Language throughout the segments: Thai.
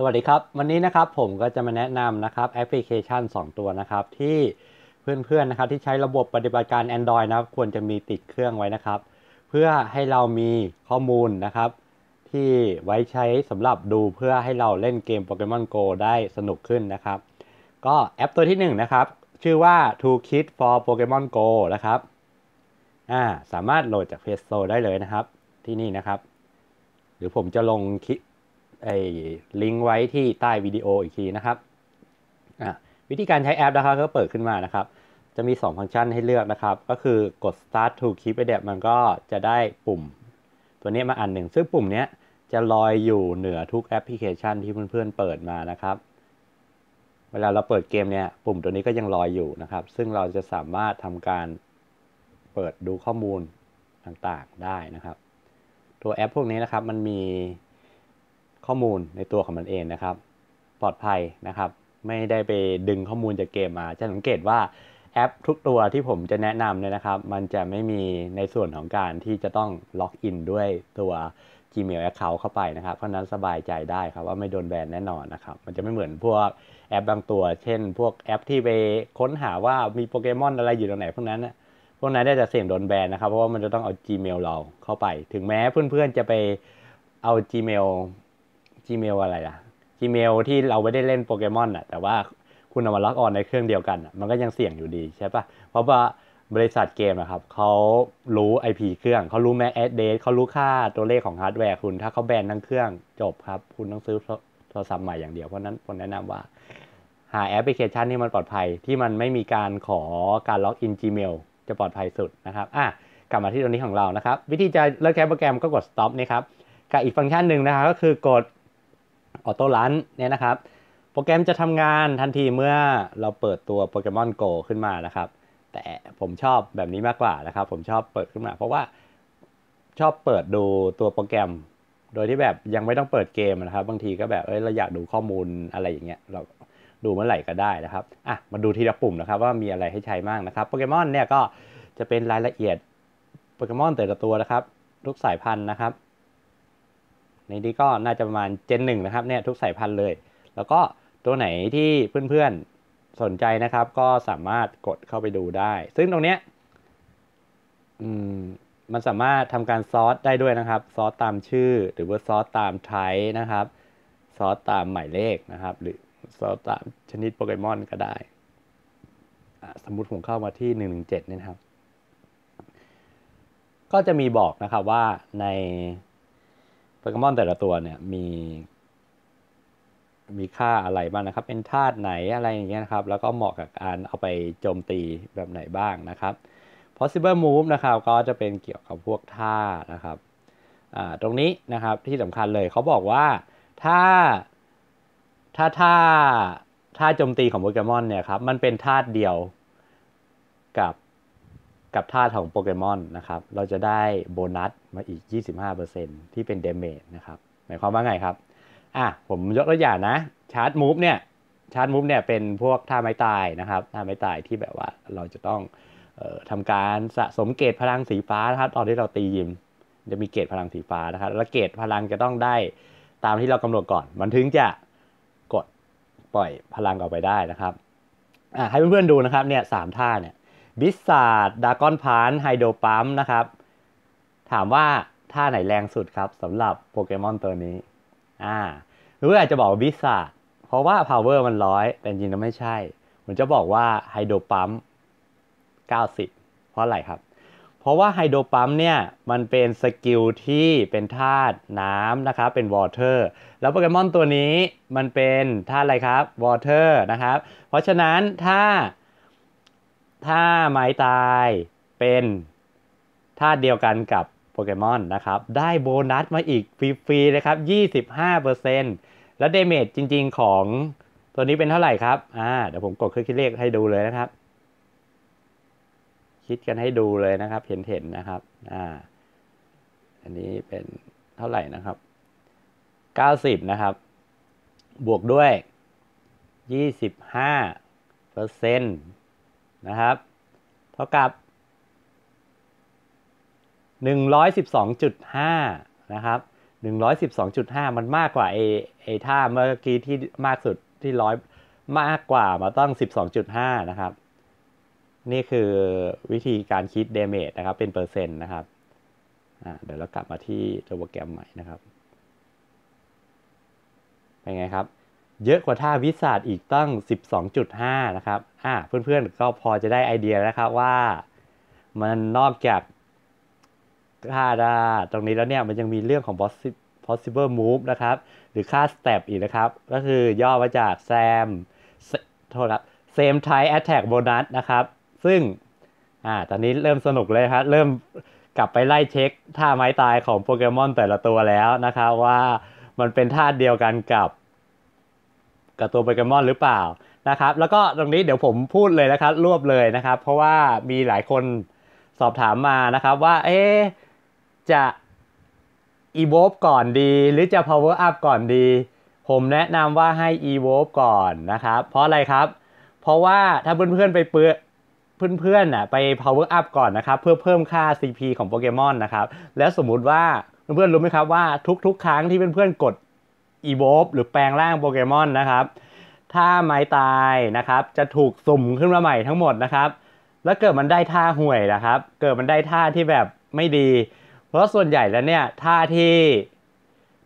สวัสดีครับ วันนี้นะครับผมก็จะมาแนะนำนะครับแอปพลิเคชัน 2 ตัวนะครับ ที่เพื่อนๆนะครับที่ใช้ระบบปฏิบัติการ Android นะควรจะมีติดเครื่องไว้นะครับ เพื่อให้เรามีข้อมูลนะครับ ที่ไว้ใช้สำหรับดูเพื่อให้เราเล่นเกม Pokemon Go ได้สนุกขึ้นนะครับ ก็แอปตัวที่ 1 นะครับ ชื่อว่า t o o k i t for Pokemon Go นะครับอ่าสามารถโหลดจาก Play Store ได้เลยนะครับที่นี่นะครับ หรือผมจะลงคลิปไอ้ลิงก์ไว้ที่ใต้วิดีโออีกทีนะครับ วิธีการใช้แอปนะครับก็เปิดขึ้นมานะครับ จะมี 2 ฟังก์ชันให้เลือกนะครับ ก็คือกด start to keep ไปเดียมันก็จะได้ปุ่ม ตัวนี้มาอันหนึ่ง ซึ่งปุ่มนี้จะลอยอยู่เหนือทุกแอปพลิเคชันที่เพื่อนๆเปิดมานะครับ เวลาเราเปิดเกมเนี่ยปุ่มตัวนี้ก็ยังลอยอยู่นะครับ ซึ่งเราจะสามารถทำการเปิดดูข้อมูลต่างๆได้นะครับ ตัวแอปพวกนี้นะครับ มันมีข้อมูลในตัวของมันเองนะครับ ปลอดภัยนะครับ ไม่ได้ไปดึงข้อมูลจากเกมมา จะสังเกตว่าแอปทุกตัวที่ผมจะแนะนำเนี่ยนะครับ มันจะไม่มีในส่วนของการที่จะต้องล็อกอินด้วยตัว Gmail Account เข้าไปนะครับ เพราะนั้นสบายใจได้ครับว่าไม่โดนแบนแน่นอนนะครับมันจะไม่เหมือนพวกแอปบางตัว เช่นพวกแอปที่ไปค้นหาว่ามีโปเกมอนอะไรอยู่ตรงไหนพวกนั้นนะพวกนั้นได้จะเสี่ยงโดนแบนนะครับเพราะว่ามันจะต้องเอา Gmail เราเข้าไป ถึงแม้เพื่อนๆจะไปเอา Gmail Gmail อะไรล่ะ Gmail ที่เราไม่ได้เล่นโปเกมอนอ่ะ แต่ว่าคุณเอามาล็อกออนในเครื่องเดียวกันอ่ะ มันก็ยังเสี่ยงอยู่ดีใช่ปะเพราะว่าบริษัทเกมนะครับ เขารู้ IP เครื่อง เขารู้แม้แอดเดสเขารู้ค่าตัวเลขของฮาร์ดแวร์คุณถ้าเขาแบนทั้งเครื่อง จบครับ คุณต้องซื้อโทรศัพท์ใหม่อย่างเดียว เพราะนั้นผมแนะนำว่า หาแอปพลิเคชันที่มันปลอดภัย ที่มันไม่มีการขอการล็อกอิน Gmail จะปลอดภัยสุดนะครับอ่ะกลับมาที่ตรงนี้ของเรานะครับ วิธีจะเลิกแคปโปรแกรมก็กด stop นี่ครับกับอีกฟังก์ชันหนึ่งนะครับก็คือกดออโต้ลันเนี่ยนะครับโปรแกรมจะทำงานทันทีเมื่อเราเปิดตัวโปเกมอนโกขึ้นมานะครับ แต่ผมชอบแบบนี้มากกว่านะครับ ผมชอบเปิดขึ้นมา เพราะว่าชอบเปิดดูตัวโปรแกรม โดยที่แบบยังไม่ต้องเปิดเกมนะครับ บางทีก็แบบเอ้ยเราอยากดูข้อมูลอะไรอย่างเงี้ยเราดูเมื่อไหร่ก็ได้นะครับอ่ะมาดูทีละปุ่มนะครับ ว่ามีอะไรให้ใช้มางนะครับโปเกมอนเนี่ยก็จะเป็นรายละเอียดโปเกมอนแต่ละตัวนะครับทุกสายพันธุ์นะครับในนี้ก็น่าจะประมาณเจนหนึ่งนะครับ เนี่ยทุกสายพันธุ์เลย แล้วก็ตัวไหนที่เพื่อน ๆสนใจนะครับ ก็สามารถกดเข้าไปดูได้ ซึ่งตรงเนี้ยมันสามารถทำการซอสได้ด้วยนะครับซอสตามชื่อหรือว่าซอสตามไทป์นะครับซอสตามหมายเลขนะครับ หรือซอสตามชนิดโปเกมอนก็ได้สมมติผมเข้ามาที่ 117เนี่ยครับ ก็จะมีบอกนะครับว่าในเกมอนแต่ละตัวเนี่ยมี มีค่าอะไรบ้างนะครับ เป็นธาตุไหนอะไรอย่างเงี้ยนะครับ แล้วก็เหมาะกับการเอาไปโจมตีแบบไหนบ้างนะครับ possible move นะครับก็จะเป็นเกี่ยวกับพวกท่านะครับตรงนี้นะครับที่สำคัญเลยเขาบอกว่าถ้าถ้าท่าท่าโจมตีของโปเกมอนเนี่ยครับมันเป็นธาตุเดียวกับกับธาตุของโปเกมอนนะครับเราจะได้โบนัสมาอีก 25%ที่เป็นเดเมจนะครับหมายความว่าไงครับอ่ะผมยกตัวอย่างนะชาร์จมูฟเนี่ยชาร์จมูฟเนี่ยเป็นพวกท่าไม้ตายนะครับท่าไม้ตายที่แบบว่าเราจะต้องออทำการสะสมเกตพลังสีฟ้านะครับตอนที่เราตียิม จะมีเกตพลังสีฟ้านะครับแล้วเกตพลังจะต้องได้ตามที่เรากำหนดก่อน มันถึงจะกดปล่อยพลังออกไปได้นะครับอ่ะให้เพื่อนๆดูนะครับเนี่ยสามท่าเนี่ยบิสซาดดากอนพานไฮโดปัมนะครับ ถามว่า ท่าไหนแรงสุดครับสำหรับโปเกมอนตัวนี้ อ่า หรืออาจจะบอกบิสซาดเพราะว่าพาวเวอร์มันร้อย แต่จริงๆ้ไม่ใช่ ผมจะบอกว่าไฮโดปัม90 เพราะอะไรครับ เพราะว่าไฮโดปัมเนี่ยมันเป็นสกิลที่เป็นธาตุน้ำนะครับ เป็นวอเตอร์ แล้วโปเกมอนตัวนี้มันเป็นธาตุอะไรครับวอเตอร์นะครับ เพราะฉะนั้น ถ้าถ้าไม้ตายเป็นธาตุเดียวกันกับโปเกมอนนะครับ ได้โบนัสมาอีก ฟรีๆเลยครับ 25%แล้วเดเมจจริง ๆของตัวนี้เป็นเท่าไหร่ครับอ่าเดี๋ยวผมกดเครื่องคิดเลขให้ดูเลยนะครับ คิดกันให้ดูเลยนะครับ เห็นเห็นนะครับอ่า อันนี้เป็นเท่าไหร่นะครับ 90 นะครับ บวกด้วย 25เปอร์เซ็นต์นะครับ เท่ากับ 112.5 นะครับ 112.5 มันมากกว่าไอเอท่าเมื่อกี้ที่มากสุดที่ร้อยมากกว่ามาต้อง 12.5 นะครับ นี่คือวิธีการคิดเดเมจนะครับเป็นเปอร์เซ็นต์นะครับ เดี๋ยวเรากลับมาที่ตัวโปรแกรมใหม่นะครับ เป็นไงครับเยอะกว่าท่าวิสัดอีกตั้ง 12.5 นะครับอ่าเพื่อนๆ ก็พอจะได้ไอเดียนะครับว่า มันนอกจากค่าดาตรงนี้แล้วเนี่ยมันยังมีเรื่องของ possible move นะครับ หรือค่า step อีกนะครับ ก็คือย่อมาจาก sam โทษครับ same type attack bonus นะครับ ซึ่งอ่าตอนนี้เริ่มสนุกเลยครับเริ่มกลับไปไล่เช็คท่าไม้ตายของโปเกมอนแต่ละตัวแล้วนะครับ ว่ามันเป็นท่าเดียวกันกับกับตัวโปเกมอนหรือเปล่า นะครับแล้วก็ตรงนี้เดี๋ยวผมพูดเลยนะครับรวบเลยนะครับ เพราะว่ามีหลายคนสอบถามมานะครับว่าเอ๊จะอีโวฟก่อนดี หรือจะ power up ก่อนดี ผมแนะนำว่าให้อีโวฟก่อนนะครับเพราะอะไรครับ เพราะว่าถ้าเพื่อนๆ ไปเปื้อเพื่อนๆน่ะไป power up ก่อนนะครับเพื่อเพิ่มค่า CP ของโปเกมอนนะครับแล้วสมมุติว่าเพื่อนๆรู้ไหมครับว่าทุกๆ ครั้งที่เพื่อนๆกดอีโวฟหรือแปลงร่างโปเกมอนนะครับถ้าไม้ตายนะครับ จะถูกสุ่มขึ้นมาใหม่ทั้งหมดนะครับ แล้วเกิดมันได้ท่าห่วยนะครับ เกิดมันได้ท่าที่แบบไม่ดี เพราะส่วนใหญ่แล้วเนี่ยท่าที่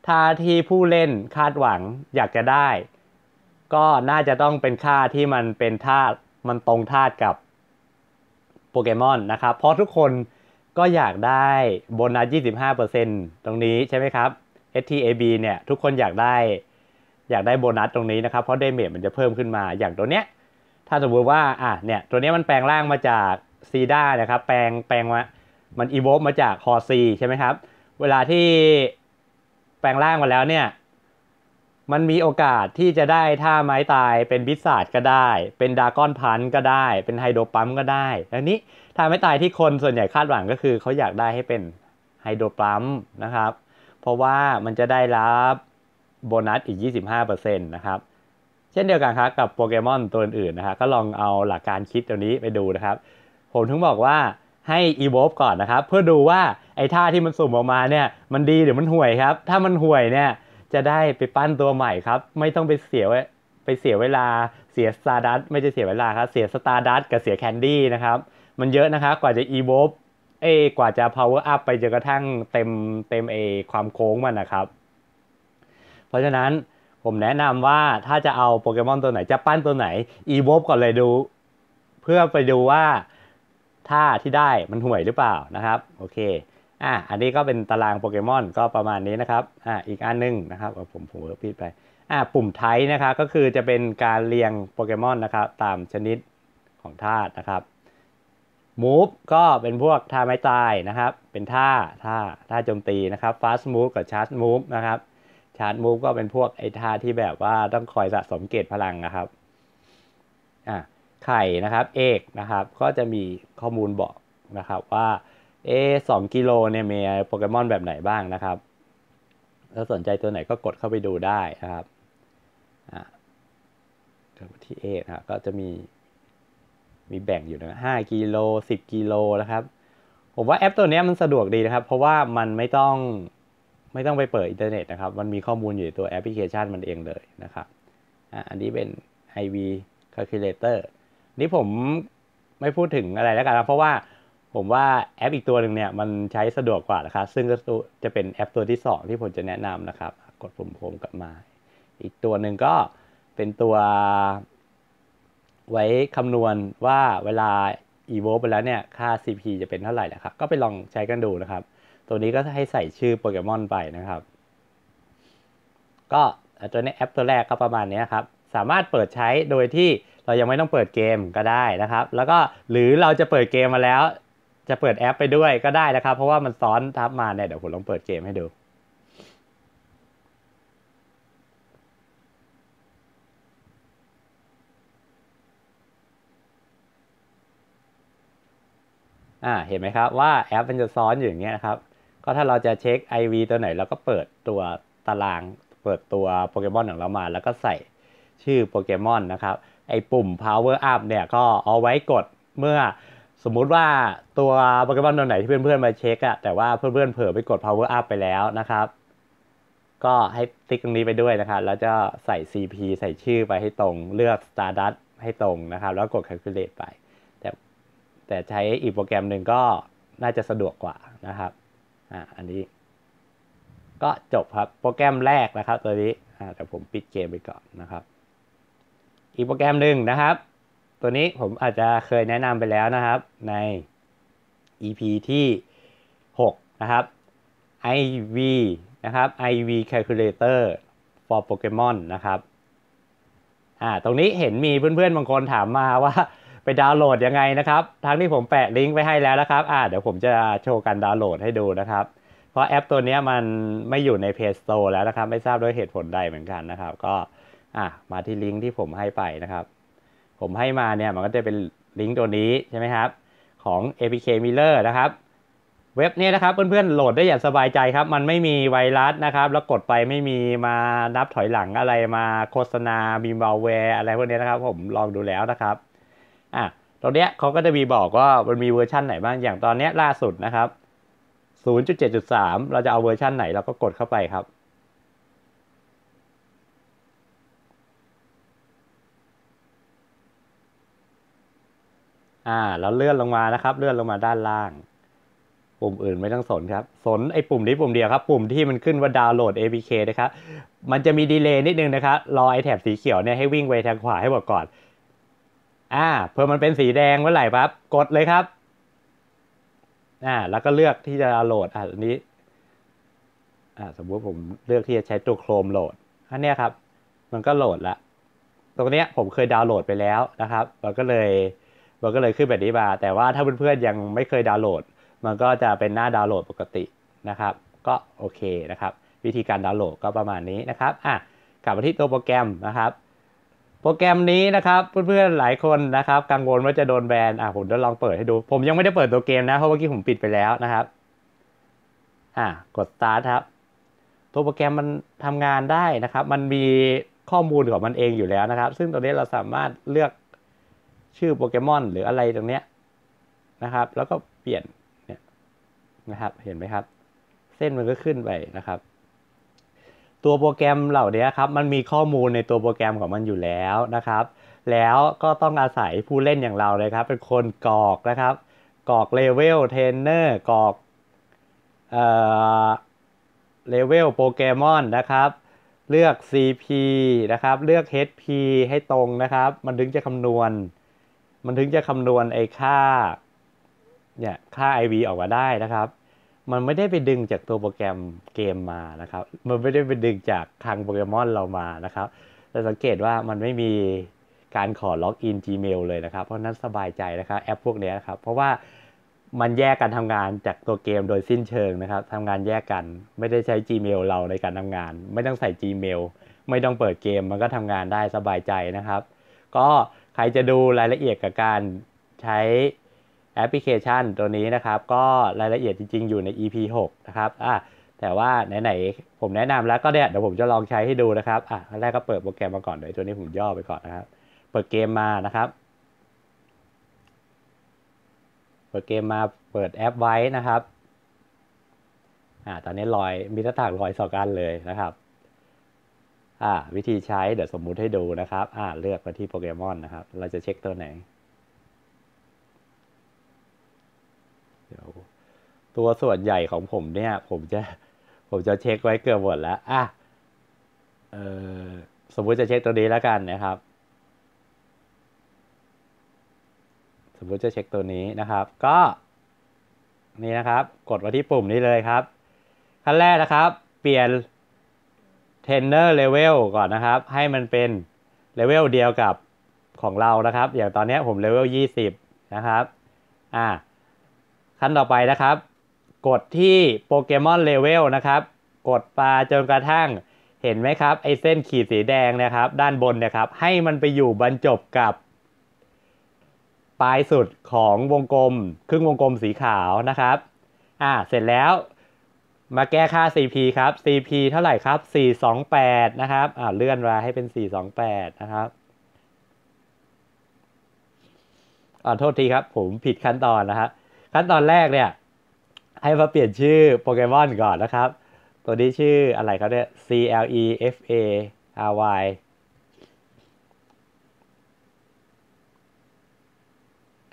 ท่าที่ผู้เล่นคาดหวังอยากจะได้ ก็น่าจะต้องเป็นค่าที่มันเป็นท่ามันตรงท่ากับโปเกมอนนะครับ เพราะทุกคนก็อยากได้โบนัส25%ตรงนี้ใช่ไหมครับ STAB เนี่ยทุกคนอยากได้ อยากได้โบนัสตรงนี้นะครับ เพราะเดเมจมันจะเพิ่มขึ้นมาอย่างตัวเนี้ย ถ้าสมมติว่าอ่ะเนี่ย ตัวเนี้ยมันแปลงร่างมาจากซีด้านะครับ แปลงแปลงมา มันอีโวฟมาจากคอซีใช่ไหมครับ เวลาที่แปลงร่างมาแล้วเนี่ยมันมีโอกาสที่จะได้ท่าไม้ตายเป็นบิสซาดก็ได้ เป็นดาก้อนพันก็ได้ เป็นไฮโดปัมก็ได้อันนี้ท่าไม้ตายที่คนส่วนใหญ่คาดหวังก็คือเขาอยากได้ให้เป็นไฮโดปัมนะครับเพราะว่ามันจะได้รับโบนัสอีก 25%นะครับ เช่นเดียวกันครับกับโปเกมอนตัวอื่นนะครับก็ลองเอาหลักการคิดตัวนี้ไปดูนะครับ ผมถึงบอกว่าให้ evolve ก่อนนะครับเพื่อดูว่าไอ้ท่าที่มันสุ่มออกมาเนี่ยมันดีหรือมันห่วยครับถ้ามันห่วยเนี่ยจะได้ไปปั้นตัวใหม่ครับไม่ต้องไปเสียไปเสียเวลาเสียสตาร์ดัสไม่ใช่เสียเวลาครับเสียสตาร์ดัสกับเสียแคนดี้นะครับมันเยอะนะครับกว่าจะอีโวฟเอกว่าจะ power up ไปจนกระทั่งเต็มเต็มเอความโค้งมันนะครับ เพราะฉะนั้นผมแนะนำว่าถ้าจะเอาโปเกมอนตัวไหน จะปั้นตัวไหนอีโวก่อนเลยดู เพื่อไปดูว่าท่าที่ได้มันห่วยหรือเปล่านะครับ โอเคอ่ะอันนี้ก็เป็นตารางโปเกมอน ก็ประมาณนี้นะครับอ่ะอีกอันนึงนะครับผมผมเพิพดไปอ่ะปุ่มไทยนะครับก็คือจะเป็นการเรียงโปเกมอนนะครับ ตามชนิดของท่านะครับมูฟก็เป็นพวกท่าไม้ตายนะครับ เป็นท่าท่าท่าโจมตีนะครับฟาสต์มูฟกับชาร์จมูฟนะครับชาร์จมูฟก็เป็นพวกไอ้ท่าที่แบบว่าต้องคอยสะสมเกตพลังนะครับอ่ะไข่นะครับเอกนะครับ ก็จะมีข้อมูลบอกนะครับว่าเอสองกิโลเนี่ยมีโปเกมอนแบบไหนบ้างนะครับถ้าสนใจตัวไหนก็กดเข้าไปดูได้นะครับอ่ะที่เอกนะก็จะมีมีแบ่งอยู่นะห้ากิโลสิบกิโลนะครับ ผมว่าแอปตัวนี้มันสะดวกดีนะครับ เพราะว่ามันไม่ต้องไม่ต้องไปเปิดอินเทอร์เน็ตนะครับ มันมีข้อมูลอยู่ในตัวแอปพลิเคชันมันเองเลยนะครับ อันนี้เป็น IV Calculator นี่ผมไม่พูดถึงอะไรแล้วกันนะ เพราะว่าผมว่าแอปอีกตัวหนึ่งเนี่ยมันใช้สะดวกกว่านะครับ ซึ่งก็จะเป็นแอปตัวที่ 2 ที่ผมจะแนะนำนะครับ กดปุ่มโฮมกลับมา อีกตัวหนึ่งก็เป็นตัวไว้คำนวณว่าเวลา evolve ไปแล้วเนี่ยค่า CP จะเป็นเท่าไหร่นะครับก็ไปลองใช้กันดูนะครับ ตัวนี้ก็ให้ใส่ชื่อโปเกมอนไปนะครับ ก็ตัวนี้แอปตัวแรกก็ประมาณนี้ครับ สามารถเปิดใช้โดยที่เรายังไม่ต้องเปิดเกมก็ได้นะครับ แล้วก็หรือเราจะเปิดเกมมาแล้ว จะเปิดแอปไปด้วยก็ได้นะครับ เพราะว่ามันซ้อนทับมาเนี่ยเดี๋ยวผมลองเปิดเกมให้ดูอ่าเห็นไหมครับว่าแอปมันจะซ้อนอยู่อย่างเงี้ยครับก็ถ้าเราจะเช็ค IV ตัวไหนเราก็เปิดตัวตารางเปิดตัวโปเกมอนของเรามาแล้วก็ใส่ชื่อโปเกมอนนะครับไอปุ่ม power up เนี่ยก็เอาไว้กดเมื่อ สมมุติว่าตัวโปเกมอนตัวไหนที่เพื่อนๆมาเช็คอะแต่ว่าเพื่อนๆเผลอไปกด power up ไปแล้วนะครับ ก็ให้ติ๊กตรงนี้ไปด้วยนะครับแล้วจะใส่ CP ใส่ชื่อไปให้ตรง เลือก Stardust ให้ตรงนะครับ แล้วกด calculate ไปแต่ใช้อีกโปรแกรมหนึ่งก็น่าจะสะดวกกว่านะครับ อ่า อันนี้ ก็จบครับโปรแกรมแรกนะครับตัวนี้แต่ผมปิดเกมไปก่อนนะครับ อีกโปรแกรมหนึ่งนะครับ ตัวนี้ผมอาจจะเคยแนะนำไปแล้วนะครับ ใน EP ที่ 6 นะครับ IV นะครับ IV Calculator for Pokemon นะครับ อ่า ตรงนี้เห็นมีเพื่อนๆบางคนถามมาว่าไปดาวน์โหลดยังไงนะครับทั้งที่ผมแปะลิงก์ไว้ให้แล้วนะครับ อ่า เดี๋ยวผมจะโชว์การดาวน์โหลดให้ดูนะครับ เพราะแอปตัวนี้มันไม่อยู่ใน Play Store แล้วนะครับ ไม่ทราบด้วยเหตุผลใดเหมือนกันนะครับ ก็ อ่ะมาที่ลิงก์ที่ผมให้ไปนะครับ ผมให้มาเนี่ยมันก็จะเป็นลิงก์ตัวนี้ใช่ไหมครับ ของ APK Miller นะครับ เว็บนี้นะครับ เพื่อนๆโหลดได้อย่างสบายใจครับ มันไม่มีไวรัสนะครับ แล้วกดไปไม่มีมานับถอยหลังอะไรมาโฆษณามีมาแวร์อะไรพวกนี้นะครับ ผมลองดูแล้วนะครับอ่ะตรงเนี้ยเขาก็จะมีบอกว่ามันมีเวอร์ชันไหนบ้าง อย่างตอนเนี้ยล่าสุดนะครับ 0.7.3 เราจะเอาเวอร์ชันไหน เราก็กดเข้าไปครับ อ่าแล้วเลื่อนลงมานะครับ เลื่อนลงมาด้านล่าง ปุ่มอื่นไม่ต้องสนครับ สนไอ้ปุ่มนี้ปุ่มเดียวครับ ปุ่มที่มันขึ้นว่าดาวน์โหลด APK นะครับ มันจะมีดีเลย์นิดนึงนะครับ รอไอแถบสีเขียวเนี่ย ให้วิ่งไปทางขวาให้หมดก่อน่าเพื่อมันเป็นสีแดงเมื่อไหร่ปั๊บกดเลยครับ อ่าแล้วก็เลือกที่จะโหลด อ่ันนี้ อ่า สมมติผมเลือกที่จะใช้ตัวโครมโหลดอันนี้ครับ มันก็โหลดละตรงนี้ผมเคยดาวน์โหลดไปแล้วนะครับมันก็เลยมันก็เลยขึ้นแบบนี้มาแต่ว่าถ้าเพื่อนๆยังไม่เคยดาวน์โหลด มันก็จะเป็นหน้าดาวน์โหลดปกตินะครับ ก็โอเคนะครับ วิธีการดาวน์โหลดก็ประมาณนี้นะครับ อ่ะกลับมาที่ตัวโปรแกรมนะครับโปรแกรมนี้นะครับ เพื่อนๆหลายคนนะครับ กังวลว่าจะโดนแบนอ่ะผมจะลองเปิดให้ดู ผมยังไม่ได้เปิดตัวเกมนะ เพราะเมื่อกี้ผมปิดไปแล้วนะครับ อ่ะกด start ครับตัวโปรแกรมมันทำงานได้นะครับ มันมีข้อมูลของมันเองอยู่แล้วนะครับ ซึ่งตรงนี้เราสามารถเลือกชื่อโปเกมอนหรืออะไรตรงเนี้ยนะครับแล้วก็เปลี่ยนเนี่ยนะครับ เห็นไหมครับ เส้นมันก็ขึ้นไปนะครับตัวโปรแกรมเหล่านี้ครับมันมีข้อมูลในตัวโปรแกรมของมันอยู่แล้วนะครับ แล้วก็ต้องอาศัยผู้เล่นอย่างเราเลยครับเป็นคนกรอกนะครับ กรอกเลเวลเทรนเนอร์กรอกเอ่อเลเวลโปเกมอนนะครับ เลือก CP นะครับเลือก HP ให้ตรงนะครับ มันถึงจะคำนวณ มันถึงจะคำนวณไอ้ค่าเนี่ยค่า IV ออกมาได้นะครับมันไม่ได้ไปดึงจากตัวโปรแกรมเกมมานะครับ มันไม่ได้ไปดึงจากทางโปเกมอนเรามานะครับจะสังเกตว่ามันไม่มีการขอล็อกอิน Gmail เลยนะครับ เพราะนั้นสบายใจนะครับแอปพวกนี้นครับ เพราะว่ามันแยกการทำงานจากตัวเกมโดยสิ้นเชิงนะครับทำงานแยกกัน ไม่ได้ใช้ Gmail เราในการทำงาน ไม่ต้องใส่ Gmail ไม่ต้องเปิดเกมมันก็ทำงานได้สบายใจนะครับ ก็ใครจะดูรายละเอียดกับการใช้แอปพลิเคชันตัวนี้นะครับ ก็รายละเอียดจริงๆอยู่ใน EP 6นะครับอ่ะแต่ว่าไหนๆผมแนะนำแล้วก็เนี่ยเดี๋ยวผมจะลองใช้ให้ดูนะครับอ่ะันแรกก็เปิดโปรแกรมมาก่อนเดี๋ยวตัวนี้ผมย่อไปก่อนนะครับเปิดเกมมานะครับ เปิดเกมมาเปิดแอปไว้นะครับ อ่า ตอนนี้ลอยมีหน้าต่างลอยสองอันเลยนะครับอ่า วิธีใช้เดี๋ยวสมมุติให้ดูนะครับ อ่า เลือกไปที่โปเกมอนนะครับ เราจะเช็คตัวไหนเดี๋ยวตัวส่วนใหญ่ของผมเนี่ย ผมจะผมจะเช็คไว้เกือบหมดแล้ว อ่ะเออสมมุติจะเช็คตัวนี้แล้วกันนะครับ สมมุติจะเช็คตัวนี้นะครับ ก็ นี่นะครับ กดไว้ที่ปุ่มนี้เลยครับ ขั้นแรกนะครับ เปลี่ยน Trainer Level ก่อนนะครับ ให้มันเป็นเลเวลเดียวกับของเรานะครับอย่างตอนนี้ผมเลเวล20นะครับ อ่าขั้นต่อไปนะครับ กดที่โปเกมอนเลเวลนะครับ กดปลาจนกระทั่งเห็นไหมครับ ไอเส้นขีดสีแดงนะครับ ด้านบนนะครับ ให้มันไปอยู่บรรจบกับ ปลายสุดของวงกลมครึ่งวงกลมสีขาวนะครับ อ่าเสร็จแล้วมาแก้ค่า CP ครับ CP เท่าไหร่ครับ 428 นะครับ อ่าเลื่อนมาให้เป็น 428 นะครับ อ่าโทษทีครับ ผมผิดขั้นตอนนะครับขั้นตอนแรกเนี่ย ให้มาเปลี่ยนชื่อโปเกมอนก่อนนะครับ ตัวนี้ชื่ออะไรเขาเนี่ย C L E F A R Y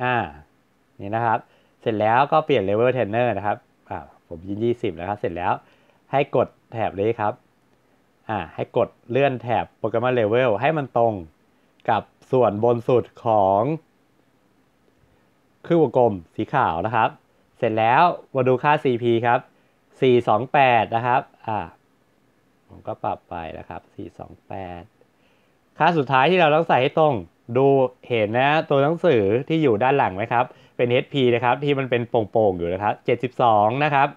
อ่า นี่นะครับ เสร็จแล้วก็เปลี่ยนเลเวลเทนเนอร์นะครับอ่าผมยินยี่สิบนะครับ เสร็จแล้วให้กดแถบนี้ครับอ่าให้กดเลื่อนแถบโปเกมอนเลเวลให้มันตรงกับส่วนบนสุดของครึ่งวงกลมสีขาวนะครับ เสร็จแล้วมาดูค่า CP ครับ 428 นะครับ อ่าผมก็ปรับไปนะครับ 428ค่าสุดท้ายที่เราต้องใส่ให้ตรง ดูเห็นนะ ตัวหนังสือที่อยู่ด้านหลังไหมครับ เป็น HP นะครับ ที่มันเป็นโป่งๆอยู่นะครับ 72 นะครับ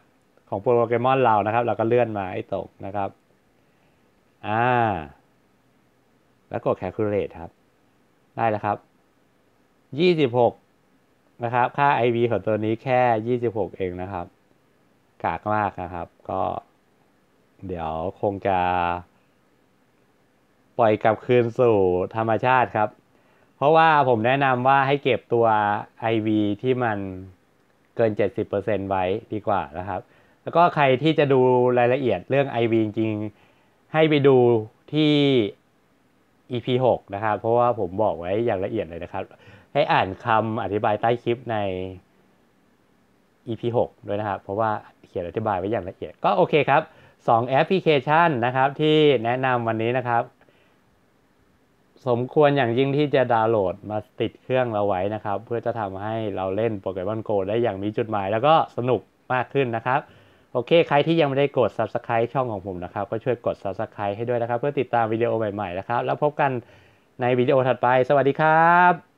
ของโปรแกรมอนเรา นะครับ เราก็เลื่อนมาให้ตรงนะครับ อ่า แล้วกด calculate ครับ ได้แล้วครับ26นะครับ ค่า IV ของตัวนี้แค่ 26 เองนะครับ กากมากนะครับ ก็ เดี๋ยวคงจะ ปล่อยกลับคืนสู่ธรรมชาติครับ เพราะว่าผมแนะนำว่าให้เก็บตัว IV ที่มันเกิน 70%ไว้ดีกว่านะครับ แล้วก็ใครที่จะดูรายละเอียดเรื่อง IV จริงให้ไปดูที่ EP 6นะครับ เพราะว่าผมบอกไว้อย่างละเอียดเลยนะครับ ให้อ่านคำอธิบายใต้คลิปใน EP 6ด้วยนะครับ เพราะว่าเขียนอธิบายไว้อย่างละเอียด ก็โอเคครับ 2 แอปพลิเคชันนะครับที่แนะนำวันนี้นะครับ สมควรอย่างยิ่งที่จะดาวน์โหลดมาติดเครื่องเราไว้นะครับ เพื่อจะทำให้เราเล่นโปเกมอนโกได้อย่างมีจุดหมายแล้วก็สนุกมากขึ้นนะครับโอเค ใครที่ยังไม่ได้กด subscribe ช่องของผมนะครับ ก็ช่วยกด subscribe ให้ด้วยนะครับ เพื่อติดตามวิดีโอใหม่ๆ นะครับ แล้วพบกันในวิดีโอถัดไป สวัสดีครับ